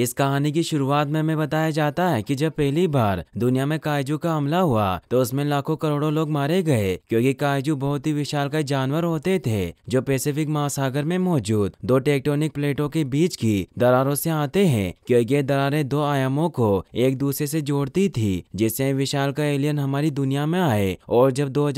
इस कहानी की शुरुआत में हमें बताया जाता है कि जब पहली बार दुनिया में कायजू का हमला हुआ तो उसमें लाखों करोड़ों लोग मारे गए क्योंकि कायजू बहुत ही विशाल का जानवर होते थे जो पैसिफिक महासागर में मौजूद दो टेक्टोनिक प्लेटों के बीच की दरारों से आते हैं क्योंकि ये दरारें दो आयामों को एक दूसरे से जोड़ती थी जिससे विशाल का एलियन हमारी दुनिया में आए और जब दो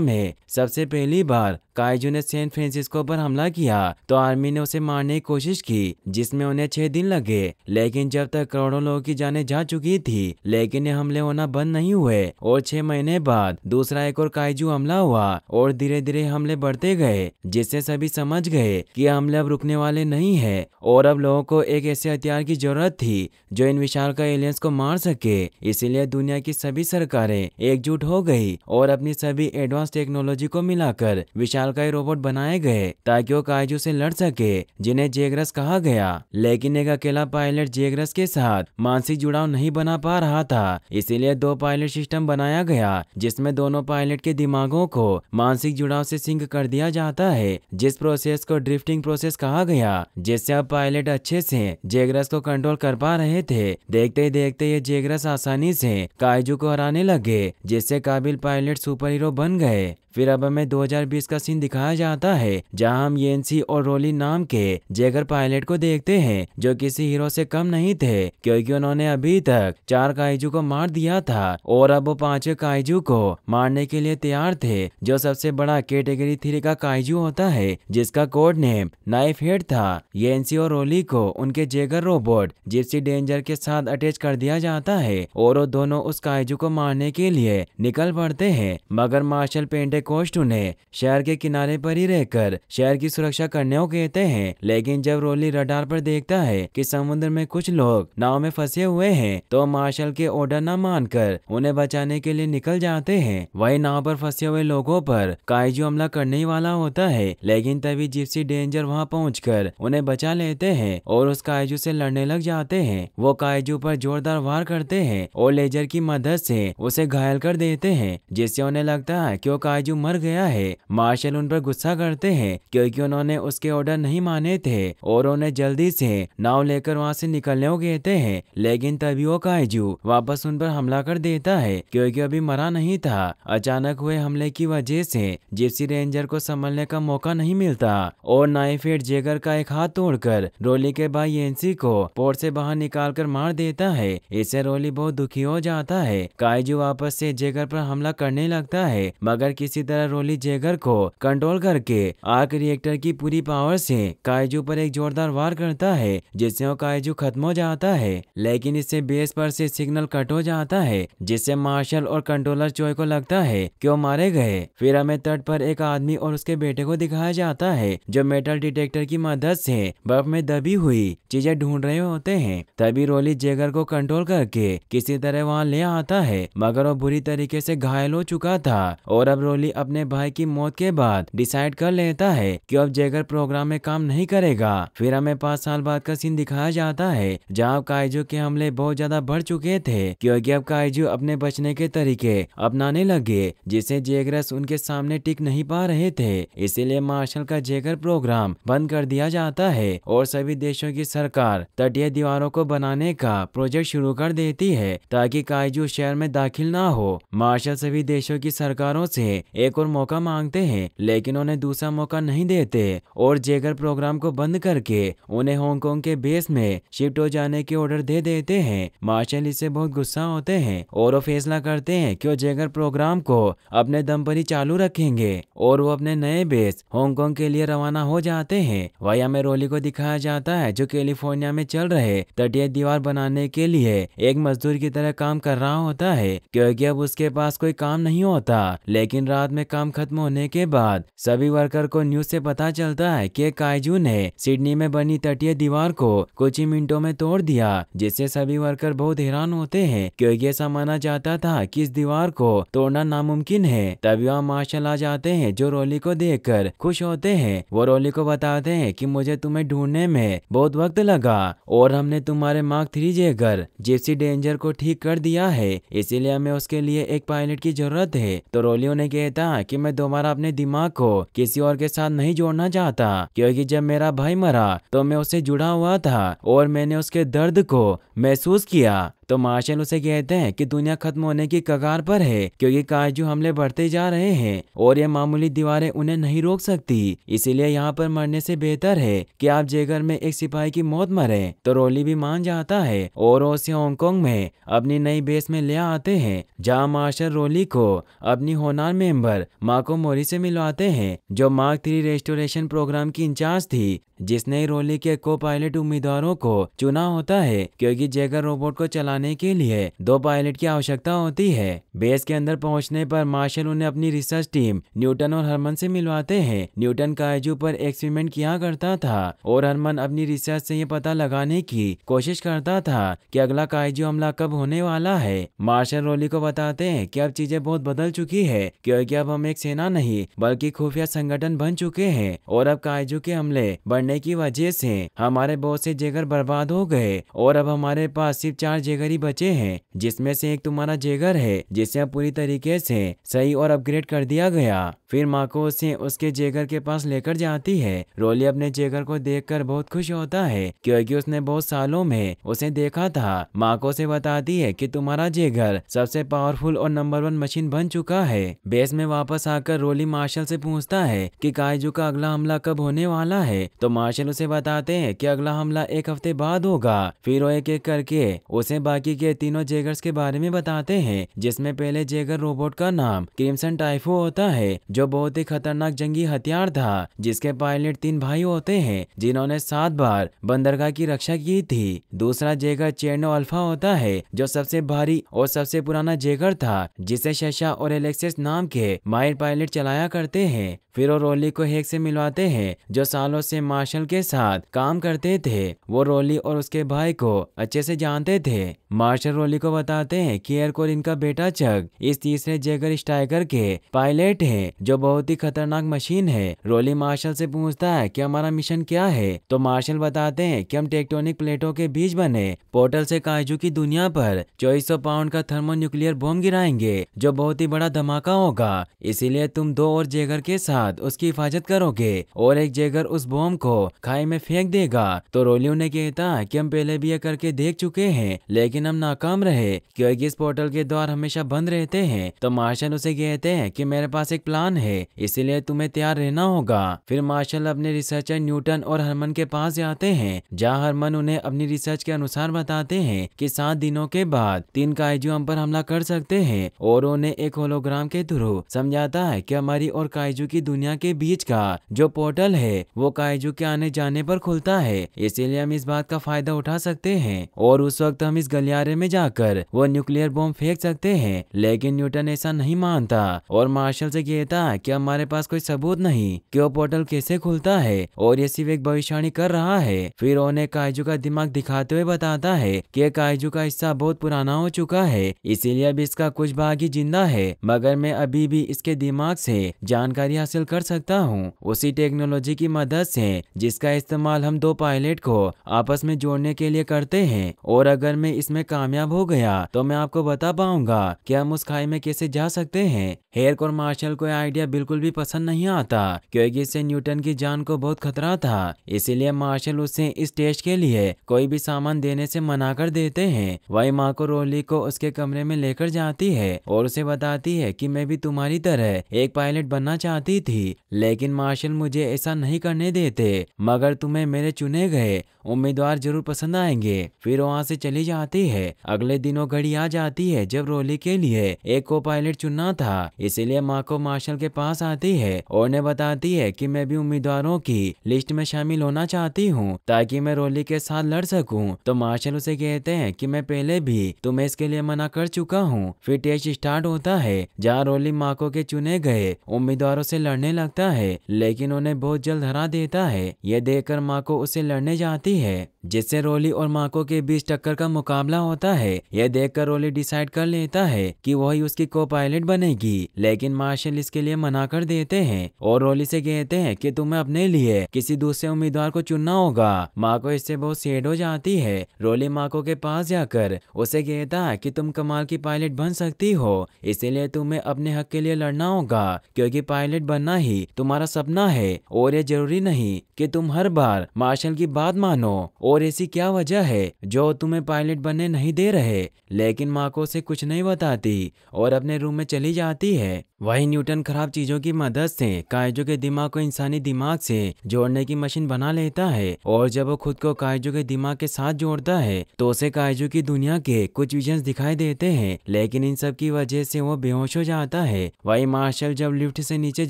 में सबसे पहली बार काइजू ने सैन फ्रांसिस्को पर हमला किया तो आर्मी ने उसे मारने की कोशिश की जिसमें उन्हें छह दिन लगे लेकिन जब तक करोड़ों लोगों की जाने जा चुकी थी लेकिन ये हमले होना बंद नहीं हुए और छह महीने बाद दूसरा एक और काइजू हमला हुआ और धीरे धीरे हमले बढ़ते गए जिससे सभी समझ गए कि हमले अब रुकने वाले नहीं है और अब लोगों को एक ऐसे हथियार की जरूरत थी जो इन विशाल का एलियंस को मार सके इसीलिए दुनिया की सभी सरकारें एकजुट हो गई और अपनी सभी एडवांस टेक्नोलॉजी को मिलाकर विशाल विशालकाय रोबोट बनाए गए ताकि वो कायजू से लड़ सके जिन्हें जेगरस कहा गया लेकिन एक अकेला पायलट जेगरस के साथ मानसिक जुड़ाव नहीं बना पा रहा था इसीलिए दो पायलट सिस्टम बनाया गया जिसमे दोनों पायलट के दिमागों को मानसिक जुड़ाव ऐसी सिंक कर दिया जाता है जिस प्रोसेस को ड्रिफ्टिंग प्रोसेस कहा गया जिससे अब पायलट अच्छे से जेगरस को कंट्रोल कर पा रहे थे देखते ही देखते ये जेगरस आसानी से कायजू को हराने लगे जिससे काबिल पायलट सुपर हीरो बन गए फिर अब हमें 2020 का सीन दिखाया जाता है जहां हम येनसी और रोली नाम के जेगर पायलट को देखते हैं जो किसी हीरो से कम नहीं थे क्योंकि उन्होंने अभी तक चार काइजू को मार दिया था और अब वो पांचों काइजू को मारने के लिए तैयार थे जो सबसे बड़ा कैटेगरी थ्री का काइजू होता है जिसका कोड नेम नाइफ हेड था ये और रोली को उनके जेगर रोबोट जिप्सी डेंजर के साथ अटैच कर दिया जाता है और वो दोनों उस काइजू को मारने के लिए निकल पड़ते हैं मगर मार्शल पेंटे कोष्ट उन्हें शहर के किनारे पर ही रहकर शहर की सुरक्षा करने को कहते हैं लेकिन जब रोली रडार पर देखता है कि समुद्र में कुछ लोग नाव में फंसे हुए हैं तो मार्शल के ऑर्डर न मानकर उन्हें बचाने के लिए निकल जाते हैं वही नाव पर फंसे हुए लोगों पर कायजू हमला करने वाला होता है लेकिन तभी जिप्सी डेंजर वहाँ पहुँच उन्हें बचा लेते हैं और उस कायजू से लड़ने लग जाते हैं वो कायजू पर जोरदार वार करते हैं और लेजर की मदद से उसे घायल कर देते हैं जिससे उन्हें लगता है कि वो कायजू क्यों मर गया है मार्शल उन पर गुस्सा करते हैं क्योंकि उन्होंने उसके ऑर्डर नहीं माने थे और उन्हें जल्दी से नाव लेकर वहाँ से निकलने को कहते हैं लेकिन तभी वो कायजू वापस उन पर हमला कर देता है क्योंकि अभी मरा नहीं था अचानक हुए हमले की वजह से जिप्सी रेंजर को संभलने का मौका नहीं मिलता और नाइफ जेगर का एक हाथ तोड़कर रोली के भाई एनसी को पोर्ट से बाहर निकाल कर मार देता है इससे रोली बहुत दुखी हो जाता है कायजू वापस से जेगर पर हमला करने लगता है मगर किसी तरह रोली जेगर को कंट्रोल करके आर्क रिएक्टर की पूरी पावर से कायजू पर एक जोरदार वार करता है जिससे वो कायजू खत्म हो जाता है लेकिन इससे बेस पर से सिग्नल कट हो जाता है जिससे मार्शल और कंट्रोलर चोय को लगता है कि वो मारे गए फिर हमें तट पर एक आदमी और उसके बेटे को दिखाया जाता है जो मेटल डिटेक्टर की मदद से बर्फ में दबी हुई चीजें ढूंढ रहे होते हैं तभी रोली जेगर को कंट्रोल करके किसी तरह वहाँ ले आता है मगर वो बुरी तरीके से घायल हो चुका था और अब रोली अपने भाई की मौत के बाद डिसाइड कर लेता है कि अब जेगर प्रोग्राम में काम नहीं करेगा फिर हमें पाँच साल बाद का सीन दिखाया जाता है जहाँ काइजो के हमले बहुत ज्यादा बढ़ चुके थे क्योंकि अब काइजो अपने बचने के तरीके अपनाने लगे जिसे जेगरस उनके सामने टिक नहीं पा रहे थे इसीलिए मार्शल का जेगर प्रोग्राम बंद कर दिया जाता है और सभी देशों की सरकार तटीय दीवारों को बनाने का प्रोजेक्ट शुरू कर देती है ताकि काइजू शहर में दाखिल ना हो मार्शल सभी देशों की सरकारों से एक और मौका मांगते हैं लेकिन उन्हें दूसरा मौका नहीं देते और जेगर प्रोग्राम को बंद करके उन्हें हांगकांग के बेस में शिफ्ट हो जाने के ऑर्डर दे देते हैं मार्शल इससे बहुत गुस्सा होते हैं और वो फैसला करते हैं कि वो जेगर प्रोग्राम को अपने दम पर ही चालू रखेंगे और वो अपने नए बेस हांगकांग के लिए रवाना हो जाते हैं वही हमें रोली को दिखाया जाता है जो कैलिफोर्निया में चल रहे तटीय दीवार बनाने के लिए एक मजदूर की तरह काम कर रहा होता है क्योंकि अब उसके पास कोई काम नहीं होता लेकिन रात रात में काम खत्म होने के बाद सभी वर्कर को न्यूज से पता चलता है कि कायजू ने सिडनी में बनी तटीय दीवार को कुछ ही मिनटों में तोड़ दिया जिससे सभी वर्कर बहुत हैरान होते हैं क्योंकि ऐसा माना जाता था कि इस दीवार को तोड़ना नामुमकिन है तभी वहाँ मार्शल आ जाते हैं जो रोली को देख कर खुश होते हैं वो रोली को बताते हैं की मुझे तुम्हें ढूंढने में बहुत वक्त लगा और हमने तुम्हारे Mark three Jaeger Gipsy Danger को ठीक कर दिया है इसीलिए हमें उसके लिए एक पायलट की जरूरत है तो रोली उन्हें कहते था कि मैं दोबारा अपने दिमाग को किसी और के साथ नहीं जोड़ना चाहता क्योंकि जब मेरा भाई मरा तो मैं उससे जुड़ा हुआ था और मैंने उसके दर्द को महसूस किया तो मार्शल उसे कहते हैं कि दुनिया खत्म होने की कगार पर है क्योंकि काजू हमले बढ़ते जा रहे हैं और ये मामूली दीवारें उन्हें नहीं रोक सकती इसीलिए यहाँ पर मरने से बेहतर है कि आप जेगर में एक सिपाही की मौत मरे तो रोली भी मान जाता है और उसे हांगकॉन्ग में अपनी नई बेस में ले आते हैं जहाँ मार्शल रोली को अपनी होनार मेंबर माको मोरी से मिलवाते हैं जो मार्क थ्री रेस्टोरेशन प्रोग्राम की इंचार्ज थी जिसने रोली के को पायलट उम्मीदवारों को चुना होता है क्योंकि जेगर रोबोट को चला चलाने के लिए दो पायलट की आवश्यकता होती है बेस के अंदर पहुंचने पर मार्शल उन्हें अपनी रिसर्च टीम न्यूटन और हरमन से मिलवाते हैं न्यूटन कायजू पर एक्सपेरिमेंट किया करता था और हरमन अपनी रिसर्च से ये पता लगाने की कोशिश करता था कि अगला कायजू हमला कब होने वाला है मार्शल रोली को बताते हैं कि अब चीजें बहुत बदल चुकी है क्योंकि अब हम एक सेना नहीं बल्कि खुफिया संगठन बन चुके हैं और अब कायजू के हमले बढ़ने की वजह से हमारे बहुत से जेगर बर्बाद हो गए और अब हमारे पास सिर्फ चार जेगर ही बचे हैं जिसमें से एक तुम्हारा जेगर है जिसे अब पूरी तरीके से सही और अपग्रेड कर दिया गया फिर को उसे उसके जेगर के पास लेकर जाती है रोली अपने जेगर को देख बहुत खुश होता है क्योंकि उसने बहुत सालों में उसे देखा था माको से बताती है कि तुम्हारा जेगर सबसे पावरफुल और नंबर वन मशीन बन चुका है बेस में वापस आकर रोली मार्शल से पूछता है कि काइजू का अगला हमला कब होने वाला है तो मार्शल उसे बताते हैं कि अगला हमला एक हफ्ते बाद होगा फिर वो एक एक करके उसे बाकी के तीनों जेगर्स के बारे में बताते हैं जिसमें पहले जेगर रोबोट का नाम क्रिमसन टाइफो होता है जो बहुत ही खतरनाक जंगी हथियार था जिसके पायलट तीन भाई होते हैं जिन्होंने सात बार बंदरगाह की रक्षा की थी दूसरा जेगर चेनो अल्फा होता है जो सबसे भारी और सबसे पुराना जेगर था जिसे शशा और एलेक्सिस नाम के माहिर पायलट चलाया करते हैं फिर वो रोली को हेक से मिलवाते हैं जो सालों से मार्शल के साथ काम करते थे वो रोली और उसके भाई को अच्छे से जानते थे मार्शल रोली को बताते हैं कि एयरकोर इनका बेटा चक इस तीसरे जेगर स्ट्राइकर के पायलट है जो बहुत ही खतरनाक मशीन है रोली मार्शल से पूछता है कि हमारा मिशन क्या है तो मार्शल बताते हैं कि हम टेक्टोनिक प्लेटों के बीच बने पोर्टल से काजू की दुनिया पर चौबीस पाउंड का थर्मो न्यूक्लियर बॉम्ब गिराएंगे जो बहुत ही बड़ा धमाका होगा इसीलिए तुम दो और जेगर के साथ साथ उसकी हिफाजत करोगे और एक जेगर उस बॉम को खाई में फेंक देगा तो रोलियो ने कहता कि हम पहले भी यह करके देख चुके हैं लेकिन हम नाकाम रहे क्योंकि इस पोर्टल के द्वार हमेशा बंद रहते हैं तो मार्शल उसे कहते हैं कि मेरे पास एक प्लान है इसीलिए तुम्हें तैयार रहना होगा फिर मार्शल अपने रिसर्चर न्यूटन और हरमन के पास जाते हैं जहाँ हरमन उन्हें अपनी रिसर्च के अनुसार बताते हैं कि सात दिनों के बाद तीन कायजू हम पर हमला कर सकते हैं और उन्हें एक होलोग्राम के थ्रू समझाता है कि हमारी और कायजू की दुनिया के बीच का जो पोर्टल है वो कायजू के आने जाने पर खुलता है इसीलिए हम इस बात का फायदा उठा सकते हैं और उस वक्त हम इस गलियारे में जाकर वो न्यूक्लियर बॉम्ब फेंक सकते हैं लेकिन न्यूटन ऐसा नहीं मानता और मार्शल से कहता कि हमारे पास कोई सबूत नहीं कि वो पोर्टल कैसे खुलता है और ये सिर्फ एक भविष्यवाणी कर रहा है फिर उन्हें कायजू का दिमाग दिखाते हुए बताता है कि कायजू का हिस्सा बहुत पुराना हो चुका है इसीलिए अब इसका कुछ भाग ही जिंदा है मगर मैं अभी भी इसके दिमाग से जानकारी हासिल हासिल कर सकता हूँ उसी टेक्नोलॉजी की मदद से जिसका इस्तेमाल हम दो पायलट को आपस में जोड़ने के लिए करते हैं और अगर मैं इसमें कामयाब हो गया तो मैं आपको बता पाऊंगा कि हम उस खाई में कैसे जा सकते हैं हेयर और मार्शल को आइडिया बिल्कुल भी पसंद नहीं आता क्योंकि इससे न्यूटन की जान को बहुत खतरा था इसीलिए मार्शल उसे इस टेस्ट के लिए कोई भी सामान देने से मना कर देते हैं वही माँ को रोली को उसके कमरे में लेकर जाती है और उसे बताती है कि मैं भी तुम्हारी तरह एक पायलट बनना चाहती थी थी लेकिन मार्शल मुझे ऐसा नहीं करने देते मगर तुम्हें मेरे चुने गए उम्मीदवार जरूर पसंद आएंगे फिर वहाँ से चली जाती है अगले दिनों घड़ी आ जाती है जब रोली के लिए एक को पायलट चुनना था इसीलिए माँ को मार्शल के पास आती है और उन्हें बताती है कि मैं भी उम्मीदवारों की लिस्ट में शामिल होना चाहती हूँ ताकि मैं रोली के साथ लड़ सकूँ तो मार्शल उसे कहते हैं कि मैं पहले भी तुम्हें इसके लिए मना कर चुका हूँ फिर टेस्ट स्टार्ट होता है जहाँ रोली माको के चुने गए उम्मीदवारों से लड़ने लड़ने लगता है लेकिन उन्हें बहुत जल्द हरा देता है यह देखकर माँ को उसे लड़ने जाती है जिससे रोली और माको के बीच टक्कर का मुकाबला होता है यह देखकर रोली डिसाइड कर लेता है कि वही उसकी को पायलट बनेगी लेकिन मार्शल इसके लिए मना कर देते हैं और रोली से कहते हैं कि तुम्हें अपने लिए किसी दूसरे उम्मीदवार को चुनना होगा माको इससे बहुत सेड हो जाती है रोली माको के पास जाकर उसे कहता है की तुम कमाल की पायलट बन सकती हो इसीलिए तुम्हें अपने हक के लिए लड़ना होगा क्योंकि पायलट बनना ही तुम्हारा सपना है और ये जरूरी नहीं कि तुम हर बार मार्शल की बात मानो और और ऐसी क्या वजह है जो तुम्हें पायलट बनने नहीं दे रहे लेकिन माँ को से कुछ नहीं बताती और अपने रूम में चली जाती है वही न्यूटन खराब चीजों की मदद से कायजो के दिमाग को इंसानी दिमाग से जोड़ने की मशीन बना लेता है और जब वो खुद को कायजो के दिमाग के साथ जोड़ता है तो उसे कायजो की दुनिया के कुछ विजन दिखाई देते हैं लेकिन इन सब की वजह से वो बेहोश हो जाता है वही मार्शल जब लिफ्ट से नीचे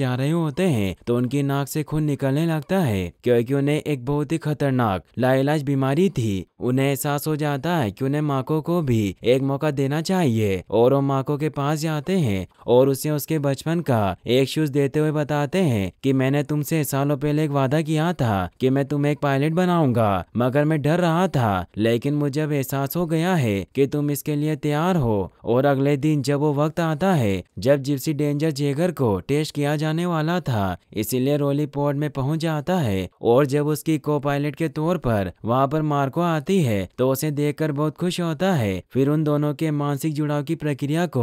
जा रहे होते हैं तो उनकी नाक से खून निकलने लगता है क्योंकि उन्हें एक बहुत ही खतरनाक लाइलाज बीमारी थी उन्हें एहसास हो जाता है कि उन्हें माको को भी एक मौका देना चाहिए और वो माको के पास जाते हैं और उसे उसके बचपन का एक शूज देते हुए बताते हैं कि मैंने तुमसे सालों पहले एक वादा किया था कि मैं तुम्हें एक पायलट बनाऊंगा मगर मैं डर रहा था लेकिन मुझे अब एहसास हो गया है कि तुम इसके लिए तैयार हो और अगले दिन जब वो वक्त आता है जब जिप्सी डेंजर जेगर को टेस्ट किया जाने वाला था इसीलिए रोली पोर्ट में पहुंच जाता है और जब उसकी को पायलट के तौर पर वहाँ वहाँ पर मार्को आती है तो उसे देख बहुत खुश होता है फिर उन दोनों के मानसिक जुड़ाव की प्रक्रिया को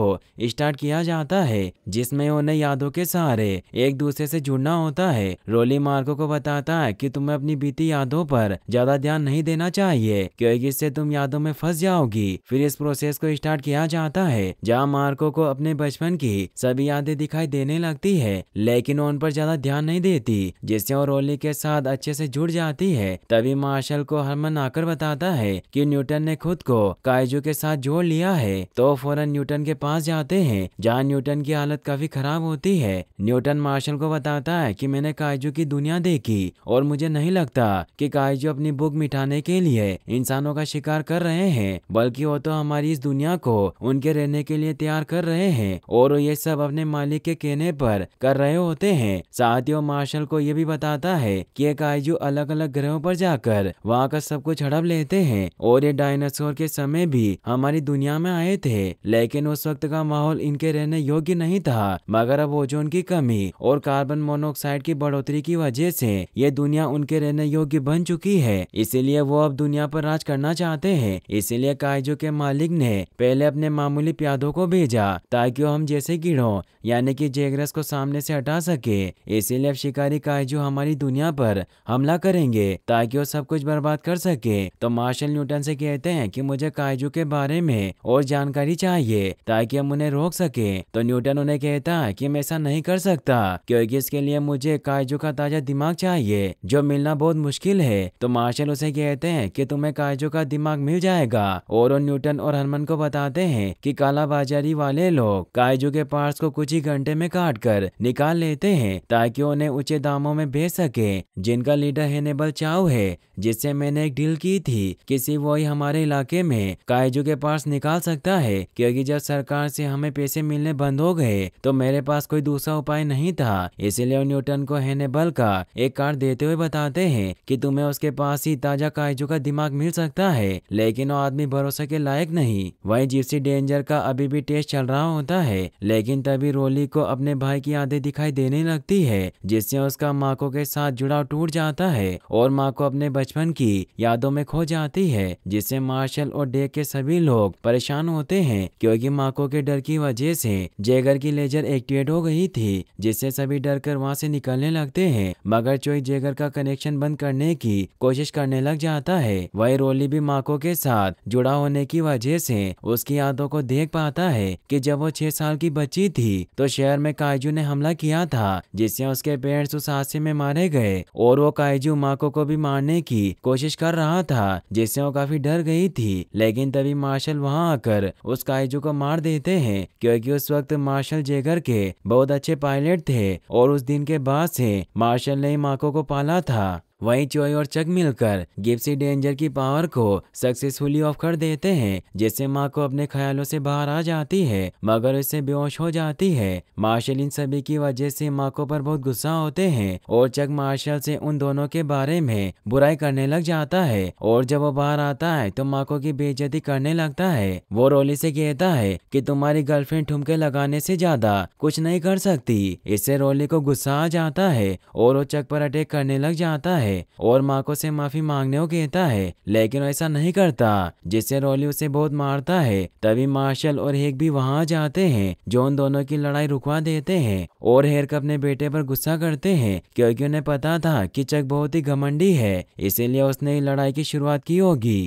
स्टार्ट किया जाता है जिसमे उन्हें यादों के सहारे एक दूसरे से जुड़ना होता है रोली मार्को को बताता है कि तुम्हें अपनी बीती यादों पर ज्यादा ध्यान नहीं देना चाहिए क्योंकि इससे तुम यादों में फंस जाओगी फिर इस प्रोसेस को स्टार्ट किया जाता है जहाँ मार्को को अपने बचपन की सभी यादें दिखाई देने लगती है लेकिन उन पर ज्यादा ध्यान नहीं देती जिससे वो रोली के साथ अच्छे से जुड़ जाती है तभी मार्शल को हरमन आकर बताता है कि न्यूटन ने खुद को कायजू के साथ जोड़ लिया है तो फौरन न्यूटन के पास जाते हैं जहाँ न्यूटन की हालत काफी खराब होती है न्यूटन मार्शल को बताता है की मैंने कायजू की दुनिया देखी और मुझे नहीं लगता की कायजू अपनी भूख मिटाने के लिए इंसानों का शिकार कर रहे हैं बल्कि वो तो हमारी इस दुनिया को उनके रहने के लिए तैयार कर रहे हैं और ये सब अपने मालिक के कहने पर कर रहे होते हैं साथ ही वो मार्शल को ये भी बताता है कि एक कायजू अलग अलग ग्रहों पर जाकर वहाँ आकर कुछ हड़प लेते हैं और ये डायनासोर के समय भी हमारी दुनिया में आए थे लेकिन उस वक्त का माहौल इनके रहने योग्य नहीं था मगर अब ओजोन की कमी और कार्बन मोनोऑक्साइड की बढ़ोतरी की वजह से ये दुनिया उनके रहने योग्य बन चुकी है इसीलिए वो अब दुनिया पर राज करना चाहते हैं इसीलिए कायजो के मालिक ने पहले अपने मामूली प्यादों को भेजा ताकि वो हम जैसे कीड़ों यानी कि जेगरस को सामने से हटा सके इसीलिए अब शिकारी कायजो हमारी दुनिया पर हमला करेंगे ताकि वो सब कुछ बर्बाद बात कर सके तो मार्शल न्यूटन से कहते हैं कि मुझे काइजू के बारे में और जानकारी चाहिए ताकि हम उन्हें रोक सके तो न्यूटन उन्हें कहता है कि मैं ऐसा नहीं कर सकता क्योंकि इसके लिए मुझे काइजू का ताजा दिमाग चाहिए जो मिलना बहुत मुश्किल है तो मार्शल उसे कहते हैं कि तुम्हें काइजू का दिमाग मिल जाएगा और न्यूटन और हनमन को बताते हैं कि बाजारी वाले लोग काइजू के पार्ट्स को कुछ ही घंटे में काट कर निकाल लेते हैं ताकि उन्हें ऊंचे दामों में बेच सके जिनका लीडर हेनेबल चाव है जिससे मैं मैंने एक डील की थी कि सिर्फ वही हमारे इलाके में कायजू के पास निकाल सकता है क्योंकि जब सरकार से हमें पैसे मिलने बंद हो गए तो मेरे पास कोई दूसरा उपाय नहीं था इसलिए न्यूटन को बल का एक कार्ड देते हुए बताते हैं कि तुम्हें उसके पास ही ताजा कायजू का दिमाग मिल सकता है लेकिन वो आदमी भरोसे के लायक नहीं वही जिप्सी डेंजर का अभी भी टेस्ट चल रहा होता है लेकिन तभी रोली को अपने भाई की यादें दिखाई देने लगती है जिससे उसका माको के साथ जुड़ाव टूट जाता है और माँ को अपने बचपन की यादों में खो जाती है जिससे मार्शल और डे के सभी लोग परेशान होते हैं क्योंकि माको के डर की वजह से जेगर की लेजर एक्टिवेट हो गई थी जिससे सभी डर कर वहाँ से निकलने लगते हैं मगर चोई जेगर का कनेक्शन बंद करने की कोशिश करने लग जाता है वही रोली भी माको के साथ जुड़ा होने की वजह से उसकी यादों को देख पाता है कि जब वो छह साल की बच्ची थी तो शहर में कायजू ने हमला किया था जिससे उसके पेरेंट्स उस हादसे में मारे गए और वो कायजू माको को भी मारने की कोशिश कोशिश कर रहा था जिससे वो काफी डर गई थी लेकिन तभी मार्शल वहाँ आकर उस काइजू को मार देते हैं क्योंकि उस वक्त मार्शल जेगर के बहुत अच्छे पायलट थे और उस दिन के बाद से मार्शल ने माको को पाला था वही चोई और चक मिलकर गिप्सी डेंजर की पावर को सक्सेसफुली ऑफ कर देते हैं जिससे माँ को अपने ख्यालों से बाहर आ जाती है मगर उससे बेहोश हो जाती है मार्शल इन सभी की वजह से माँ को पर बहुत गुस्सा होते हैं और चक मार्शल से उन दोनों के बारे में बुराई करने लग जाता है और जब वो बाहर आता है तो माँ को की बेइज्जती करने लगता है वो रोली से कहता है कि तुम्हारी गर्लफ्रेंड ठुमके लगाने से ज्यादा कुछ नहीं कर सकती इससे रोली को गुस्सा आ जाता है और वो चक पर अटैक करने लग जाता है है और माको से माफी मांगने को कहता है लेकिन ऐसा नहीं करता जिससे रोली उसे बहुत मारता है तभी मार्शल और हेक भी वहाँ जाते हैं जो उन दोनों की लड़ाई रुकवा देते हैं और हेरक अपने बेटे पर गुस्सा करते हैं क्योंकि उन्हें पता था कि चक बहुत ही घमंडी है इसीलिए उसने लड़ाई की शुरुआत की होगी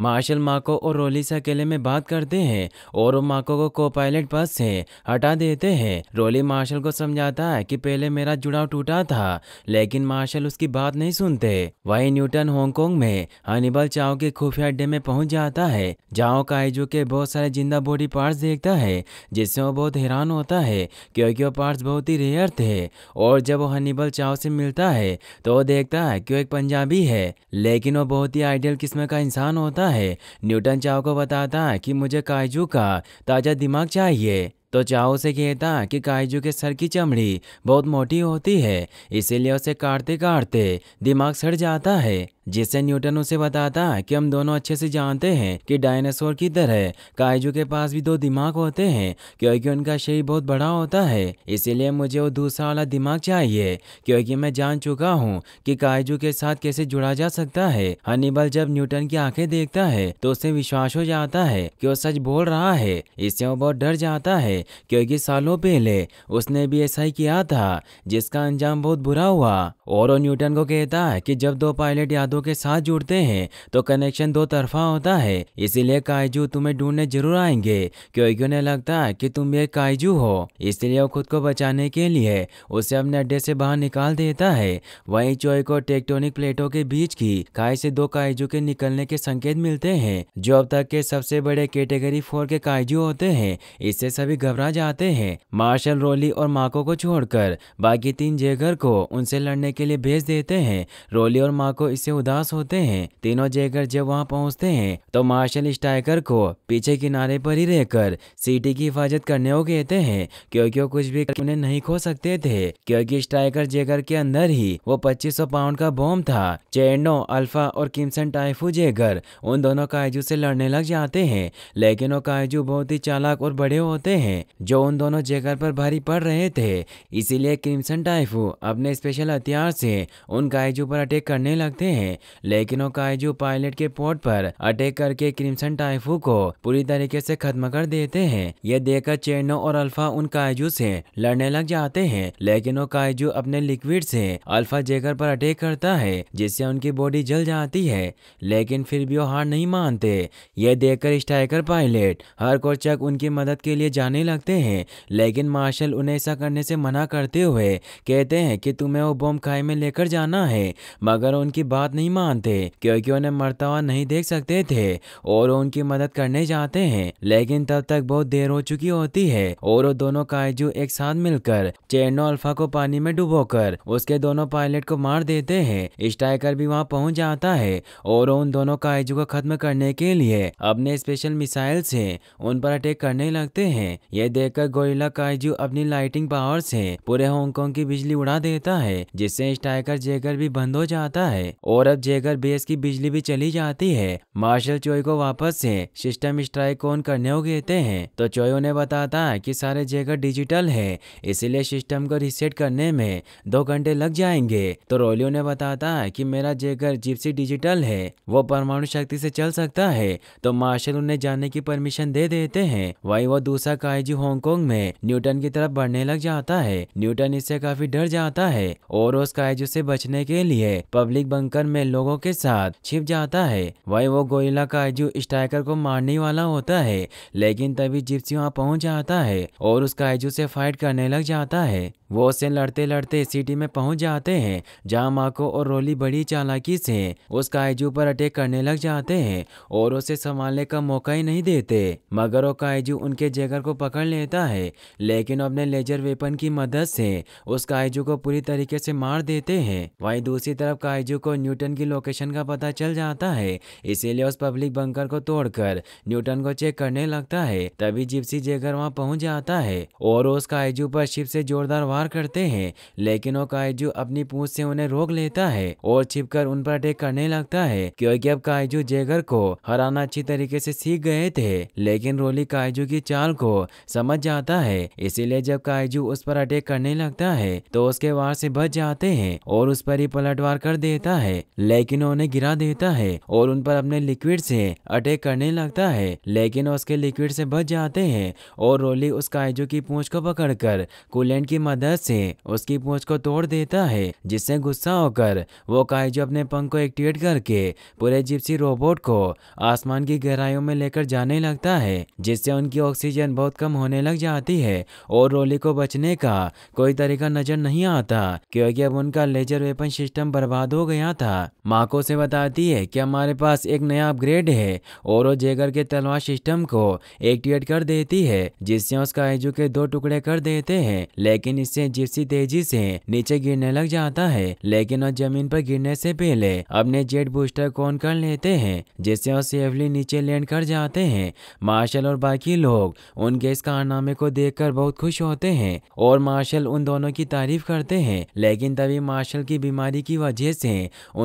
मार्शल माको और रोलिस अकेले में बात करते हैं और माको को को पायलट पद से हटा देते हैं रोली मार्शल को समझाता है कि पहले मेरा जुड़ाव टूटा था लेकिन मार्शल उसकी बात नहीं सुनते वहीं न्यूटन हांगकांग में हनीबल चाओ के खुफिया अड्डे में पहुंच जाता है जाओ काइजो के बहुत सारे जिंदा बॉडी पार्ट्स देखता है जिससे वो बहुत हैरान होता है क्योंकि वो पार्ट्स बहुत ही रेयर थे और जब वो हनीबल चाओ से मिलता है तो वो देखता है कि वो एक पंजाबी है लेकिन वो बहुत ही आइडियल किस्म का इंसान होता है न्यूटन चाव को बताता है कि मुझे काइजू का ताज़ा दिमाग चाहिए तो चाओ से कहता कि काइजू के सर की चमड़ी बहुत मोटी होती है इसीलिए उसे काटते काटते दिमाग सड़ जाता है जिससे न्यूटन उसे बताता कि हम दोनों अच्छे से जानते हैं कि डायनासोर की तरह काइजू के पास भी दो दिमाग होते हैं क्योंकि उनका शरीर बहुत बड़ा होता है इसीलिए मुझे वो दूसरा वाला दिमाग चाहिए क्योंकि मैं जान चुका हूँ कि काइजू के साथ कैसे जुड़ा जा सकता है हनीबल जब न्यूटन की आंखें देखता है तो उसे विश्वास हो जाता है कि वो सच बोल रहा है इससे वो बहुत डर जाता है क्योंकि सालों पहले उसने भी ऐसा ही किया था जिसका अंजाम बहुत बुरा हुआ और न्यूटन को कहता है कि जब दो पायलट यादों के साथ जुड़ते हैं तो कनेक्शन दो तरफा होता है इसीलिए कायजू तुम्हें ढूंढने जरूर आएंगे क्योंकि उन्हें लगता है कि तुम एक कायजू हो इसलिए वो खुद को बचाने के लिए उसे अपने अड्डे से बाहर निकाल देता है वही चोय को टेक्टोनिक प्लेटों के बीच की खाई से दो कायजू के निकलने के संकेत मिलते हैं जो अब तक के सबसे बड़े कैटेगरी फोर के कायजू होते हैं इससे सभी घबरा जाते हैं मार्शल रोली और माको को छोड़कर बाकी तीन जेगर को उनसे लड़ने के लिए भेज देते हैं रोली और माको इससे उदास होते हैं तीनों जेगर जब वहाँ पहुँचते हैं तो मार्शल स्टाइकर को पीछे किनारे पर ही रहकर सिटी की हिफाजत करने को कहते हैं क्योंकि वो कुछ भी उन्हें नहीं खो सकते थे क्योंकि स्ट्राइकर जेगर के अंदर ही वो 2500 पाउंड का बॉम्ब था चेनो अल्फा और किमसन टाइफू जेगर उन दोनों कायजू से लड़ने लग जाते हैं लेकिन वो कायजू बहुत ही चालाक और बड़े होते हैं जो उन दोनों जगह पर भारी पड़ रहे थे इसीलिए क्रिम्सन टाइफू अपने स्पेशल हथियार से उन काइजू पर अटैक करने लगते हैं लेकिन वो काइजू पायलट के पोर्ट पर अटैक करके क्रिमसन टाइफू को पूरी तरीके से खत्म कर देते हैं यह देखकर चेनो और अल्फा उन काइजू से लड़ने लग जाते हैं लेकिन वो काइजू अपने लिक्विड से अल्फा जेकर पर अटैक करता है जिससे उनकी बॉडी जल जाती है लेकिन फिर भी वो हार नहीं मानते यह देखकर स्ट्राइकर पायलट हर कोचक उनकी मदद के लिए जाने लगा रखते हैं लेकिन मार्शल उन्हें ऐसा करने से मना करते हुए कहते हैं कि तुम्हें वो बम खाई में लेकर जाना है मगर उनकी बात नहीं मानते क्योंकि उन्हें मरता हुआ नहीं देख सकते थे और उनकी मदद करने जाते हैं लेकिन तब तक बहुत देर हो चुकी होती है और वो दोनों कायजू एक साथ मिलकर चेनो अल्फा को पानी में डुबो उसके दोनों पायलट को मार देते हैं स्ट्राइकर भी वहाँ पहुँच जाता है और उन दोनों कायजू को खत्म करने के लिए अपने स्पेशल मिसाइल से उन पर अटैक करने लगते हैं ये देखकर गोरिल्ला काइजू अपनी लाइटिंग पावर से पूरे हांगकांग की बिजली उड़ा देता है जिससे स्ट्राइकर जेगर भी बंद हो जाता है और अब जेगर बेस की बिजली भी चली जाती है मार्शल चोई को वापस से सिस्टम स्ट्राइक ऑन करने को कहते हैं तो चोय उन्हें बताता है की सारे जेगर डिजिटल है इसीलिए सिस्टम को रिसेट करने में दो घंटे लग जाएंगे तो रोलियो ने बताता है की मेरा जेगर जिप्सी डिजिटल है वो परमाणु शक्ति से चल सकता है तो मार्शल उन्हें जाने की परमिशन दे देते हैं वही वो दूसरा काइज एनर्जी हांगकांग में न्यूटन की तरफ बढ़ने लग जाता है न्यूटन इससे काफी डर जाता है और उस स्काईजू से बचने के लिए पब्लिक बंकर में लोगों के साथ छिप जाता है वही वो गोयला काइजू स्ट्राइकर को मारने वाला होता है लेकिन तभी जिप्सी वहाँ पहुँच जाता है और उस काइजू से फाइट करने लग जाता है वो उसे लड़ते लड़ते सिटी में पहुंच जाते हैं जहां माको और रोली बड़ी चालाकी से उस काइजू पर अटैक करने लग जाते हैं और उसे संभालने का मौका ही नहीं देते मगर वो काइजू उनके जेगर को पकड़ पकड़ लेता है लेकिन अपने लेजर वेपन की मदद से उस काइजू को पूरी तरीके से मार देते हैं वहीं दूसरी तरफ काइजू को न्यूटन की लोकेशन का पता चल जाता है इसीलिए उस पब्लिक बंकर को तोड़कर न्यूटन को चेक करने लगता है तभी जिप्सी जेगर वहाँ पहुंच जाता है और उस काइजू पर शिप से जोरदार वार करते हैं लेकिन वो काइजू अपनी पूछ से उन्हें रोक लेता है और कर उन पर अटैक करने लगता है क्योंकि अब काइजू जेगर को हराना अच्छी तरीके से सीख गए थे लेकिन रोली काइजू की चाल को समझ जाता है इसीलिए जब काइजू उस पर अटैक करने लगता है तो उसके वार से बच जाते हैं और उस पर ही पलटवार कर देता है लेकिन उन्हें गिरा देता है और उन पर अपने लिक्विड से अटैक करने लगता है लेकिन उसके लिक्विड से बच जाते हैं और रोली उस काइजू की पूछ को पकड़ कर कुलेंट की मदद से उसकी पूछ को तोड़ देता है जिससे गुस्सा होकर वो काइजू अपने पंख को एक्टिवेट करके पूरे जिप्सी रोबोट को आसमान की गहराइयों में लेकर जाने लगता है जिससे उनकी ऑक्सीजन बहुत कम होने लग जाती है और रोली को बचने का कोई तरीका नजर नहीं आता क्योंकि अब उनका लेजर वेपन सिस्टम बर्बाद हो गया था माको से बताती है कि हमारे पास एक नया अपग्रेड है और वो जेगर के तलवार सिस्टम को एक्टिवेट कर देती है जिससे उसका आइजू के दो टुकड़े कर देते हैं लेकिन इससे जिप्सी तेजी से नीचे गिरने लग जाता है लेकिन वो जमीन पर गिरने से पहले अपने जेट बूस्टर को ऑन कर लेते हैं जिससे वो सेफली नीचे लैंड कर जाते हैं मार्शल और बाकी लोग उनके इस कारनामे को देखकर बहुत खुश होते हैं और मार्शल उन दोनों की तारीफ करते हैं लेकिन तभी मार्शल की बीमारी की वजह से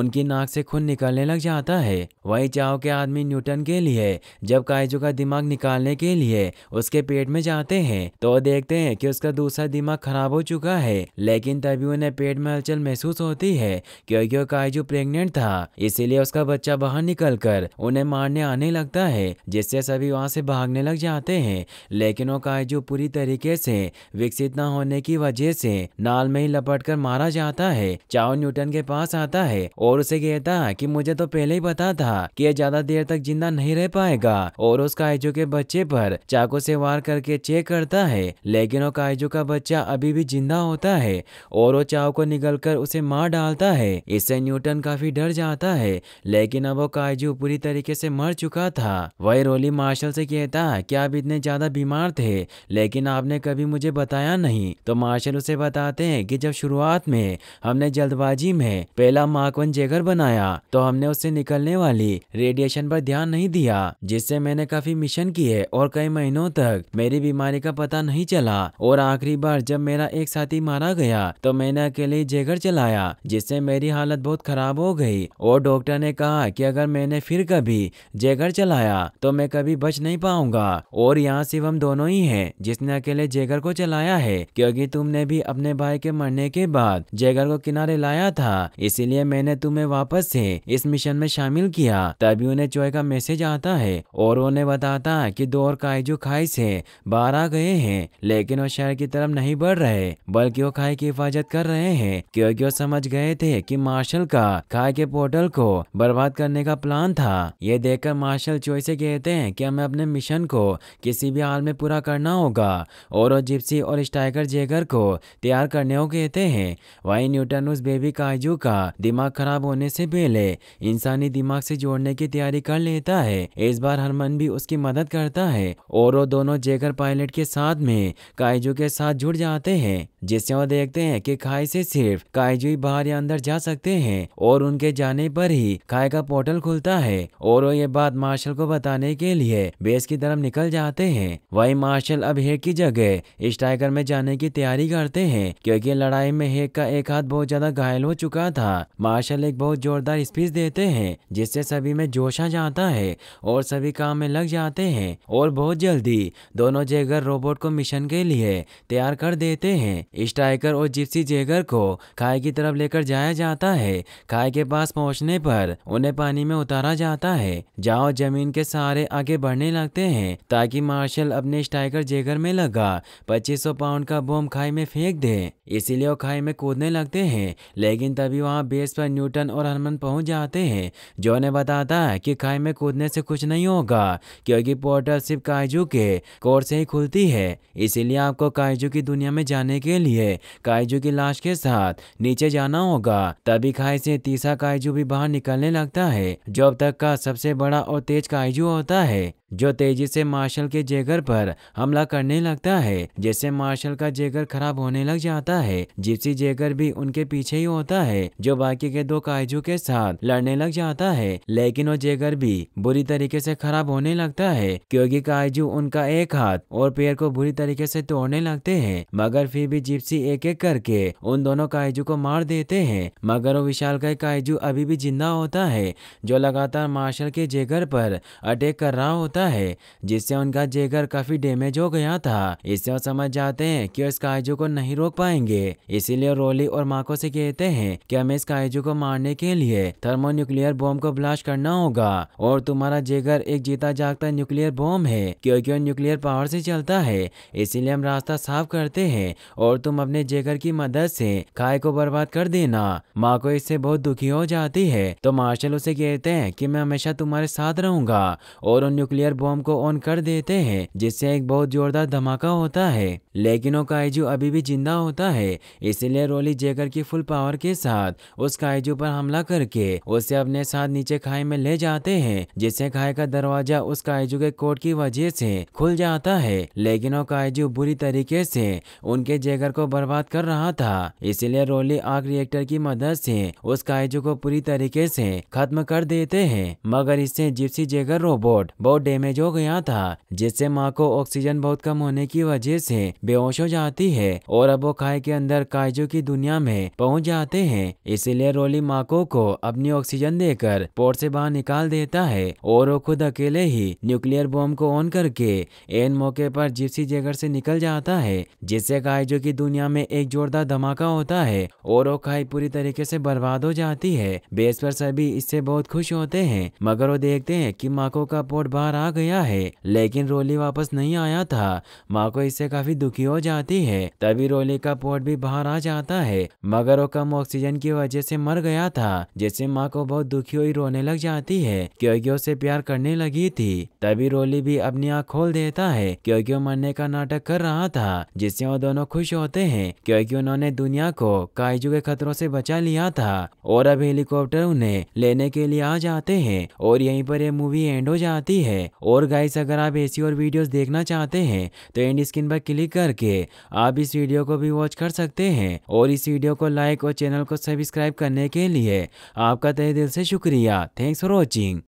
उनकी नाक से खून निकलने लग जाता है वही चाव के आदमी न्यूटन के लिए जब कायजू का दिमाग निकालने के लिए उसके पेट में जाते हैं तो देखते हैं कि उसका दूसरा दिमाग खराब हो चुका है लेकिन तभी उन्हें पेट में हलचल महसूस होती है क्योंकि वो कायजू प्रेग्नेंट था इसीलिए उसका बच्चा बाहर निकल कर उन्हें मारने आने लगता है जिससे सभी वहाँ से भागने लग जाते हैं लेकिन दोनों का जो पूरी तरीके से विकसित न होने की वजह से नाल में ही लपट कर मारा जाता है चाओ न्यूटन के पास आता है और उसे कहता कि मुझे तो पहले ही पता था कि यह ज्यादा देर तक जिंदा नहीं रह पाएगा और उस काइजो के बच्चे पर चाकू से वार करके चेक करता है लेकिन वो काइजो का बच्चा अभी भी जिंदा होता है और वो चाव को निगल कर उसे मार डालता है इससे न्यूटन काफी डर जाता है लेकिन अब वो काइजो पूरी तरीके से मर चुका था वही रोली मार्शल से कहता है कि आप इतने ज्यादा बीमार थे लेकिन आपने कभी मुझे बताया नहीं तो मार्शल उसे बताते हैं कि जब शुरुआत में हमने जल्दबाजी में पहला माकवन जेगर बनाया तो हमने उससे निकलने वाली रेडिएशन पर ध्यान नहीं दिया जिससे मैंने काफी मिशन किए और कई महीनों तक मेरी बीमारी का पता नहीं चला और आखिरी बार जब मेरा एक साथी मारा गया तो मैंने अकेले जेगर चलाया जिससे मेरी हालत बहुत खराब हो गई और डॉक्टर ने कहा कि अगर मैंने फिर कभी जेगर चलाया तो मैं कभी बच नहीं पाऊंगा और यहाँ सिर्फ हम दोनों दोनों ही हैं जिसने अकेले जेगर को चलाया है क्योंकि तुमने भी अपने भाई के मरने के बाद जेगर को किनारे लाया था इसीलिए मैंने तुम्हें वापस से इस मिशन में शामिल किया तभी उन्हें चोय का मैसेज आता है और उन्हें बताता है की दो और काइजू खाई से बाहर आ गए हैं लेकिन वो शहर की तरफ नहीं बढ़ रहे बल्कि वो खाई की हिफाजत कर रहे हैं क्योंकि वो समझ गए थे कि मार्शल का खाई के पोर्टल को बर्बाद करने का प्लान था ये देखकर मार्शल चोई से कहते हैं कि हमें अपने मिशन को किसी भी हाल में पूरा पूरा करना होगा और जिप्सी और स्टाइगर जेगर को तैयार करने को कहते हैं वही न्यूटन उस बेबी काजू का दिमाग खराब होने से पहले इंसानी दिमाग से जोड़ने की तैयारी कर लेता है इस बार हरमन भी उसकी मदद करता है और वो दोनों जेगर पायलट के साथ में काइजू के साथ जुड़ जाते हैं जिससे वो देखते हैं कि खाई से सिर्फ ही बाहर या अंदर जा सकते हैं और उनके जाने पर ही खाई का पोर्टल खुलता है और वो ये बात मार्शल को बताने के लिए बेस की तरफ निकल जाते हैं वही मार्शल अब हेक की जगह स्ट्राइकर में जाने की तैयारी करते हैं क्योंकि लड़ाई में हेक का एक हाथ बहुत ज्यादा घायल हो चुका था मार्शल एक बहुत जोरदार स्पीच देते हैं जिससे सभी में जोशा जाता है और सभी काम में लग जाते हैं और बहुत जल्दी दोनों जगह रोबोट को मिशन के लिए तैयार कर देते हैं स्ट्राइकर और जिप्सी जेगर को खाई की तरफ लेकर जाया जाता है खाई के पास पहुंचने पर उन्हें पानी में उतारा जाता है जाओ जमीन के सहारे आगे बढ़ने लगते हैं ताकि मार्शल अपने स्ट्राइकर जेगर में लगा 2500 पाउंड का बम खाई में फेंक दे इसीलिए वो खाई में कूदने लगते हैं लेकिन तभी वहाँ बेस पर न्यूटन और हरमन पहुंच जाते हैं जो ने बताता है कि खाई में कूदने से कुछ नहीं होगा क्योंकि पोर्टल सिर्फ कायजू के कोर से ही खुलती है इसीलिए आपको कायजू की दुनिया में जाने के लिए कायजू की लाश के साथ नीचे जाना होगा तभी खाई से तीसरा कायजू भी बाहर निकलने लगता है जो अब तक का सबसे बड़ा और तेज काइजू होता है जो तेजी से मार्शल के जेगर पर हमला करने लगता है जैसे मार्शल का जेगर खराब होने लग जाता है जिप्सी जेगर भी उनके पीछे ही होता है जो बाकी के दो कायजू के साथ लड़ने लग जाता है लेकिन वो जेगर भी बुरी तरीके से खराब होने लगता है क्योंकि कायजू उनका एक हाथ और पैर को बुरी तरीके से तोड़ने लगते है मगर फिर भी जिप्सी एक एक करके उन दोनों कायजू को मार देते हैं मगर वो विशाल का कायजू अभी भी जिंदा होता है जो लगातार मार्शल के जेगर पर अटैक कर रहा होता होता है जिससे उनका जेगर काफी डैमेज हो गया था इससे वो समझ जाते हैं कि इस कायजू को नहीं रोक पाएंगे इसीलिए रोली और माको से कहते हैं कि हमें इस कायजू को मारने के लिए थर्मो न्यूक्लियर बॉम्ब को ब्लास्ट करना होगा और तुम्हारा जेगर एक जीता जागता न्यूक्लियर बॉम्ब है क्योंकि वो न्यूक्लियर पावर से चलता है इसीलिए हम रास्ता साफ करते हैं और तुम अपने जेगर की मदद से खाए को बर्बाद कर देना माँ को इससे बहुत दुखी हो जाती है तो मार्शल उसे कहते हैं कि मैं हमेशा तुम्हारे साथ रहूंगा और उन न्यूक्लियर बॉम्ब को ऑन कर देते हैं जिससे एक बहुत जोरदार धमाका होता है लेकिन वो काइजू अभी भी जिंदा होता है इसीलिए रोली जेकर की फुल पावर के साथ उस काइजू पर हमला करके उसे अपने साथ नीचे खाई में ले जाते हैं जिससे खाई का दरवाजा उस काइजू के कोट की वजह से खुल जाता है लेकिन वो काइजू बुरी तरीके से उनके जेगर को बर्बाद कर रहा था इसीलिए रोली आग रिएक्टर की मदद से उस काइजू को पूरी तरीके से खत्म कर देते हैं मगर इससे जिप्सी जेगर रोबोट बहुत डैमेज हो गया था जिससे माँ को ऑक्सीजन बहुत कम होने की वजह से बेहोश हो जाती है और अब वो खाई के अंदर काइजू की दुनिया में पहुंच जाते हैं इसीलिए रोली माको को अपनी ऑक्सीजन देकर पोर्ट से बाहर निकाल देता है और वो खुद अकेले ही न्यूक्लियर बॉम्ब को ऑन करके एन मौके पर जिप्सी जेगर से निकल जाता है जिससे काइजू की दुनिया में एक जोरदार धमाका होता है और वो खाई पूरी तरीके से बर्बाद हो जाती है बेस पर सभी इससे बहुत खुश होते हैं मगर वो देखते हैं कि माको का पोर्ट बाहर आ गया है लेकिन रोली वापस नहीं आया था माको इससे काफी दुख दुखी हो जाती है तभी रोली का पोट भी बाहर आ जाता है मगर वो कम ऑक्सीजन की वजह से मर गया था जिससे माँ को बहुत दुखी हुई रोने लग जाती है क्योंकि उसे प्यार करने लगी थी तभी रोली भी अपनी आँख खोल देता है क्योंकि वो मरने का नाटक कर रहा था जिससे वो दोनों खुश होते हैं क्योंकि उन्होंने दुनिया को काइजू के खतरों से बचा लिया था और अब हेलीकॉप्टर उन्हें लेने के लिए आ जाते हैं और यहीं पर ये मूवी एंड हो जाती है और गाइस अगर आप ऐसी और वीडियोस देखना चाहते हैं तो एंड स्क्रीन पर क्लिक करके आप इस वीडियो को भी वॉच कर सकते हैं और इस वीडियो को लाइक और चैनल को सब्सक्राइब करने के लिए आपका तहे दिल से शुक्रिया थैंक्स फॉर वॉचिंग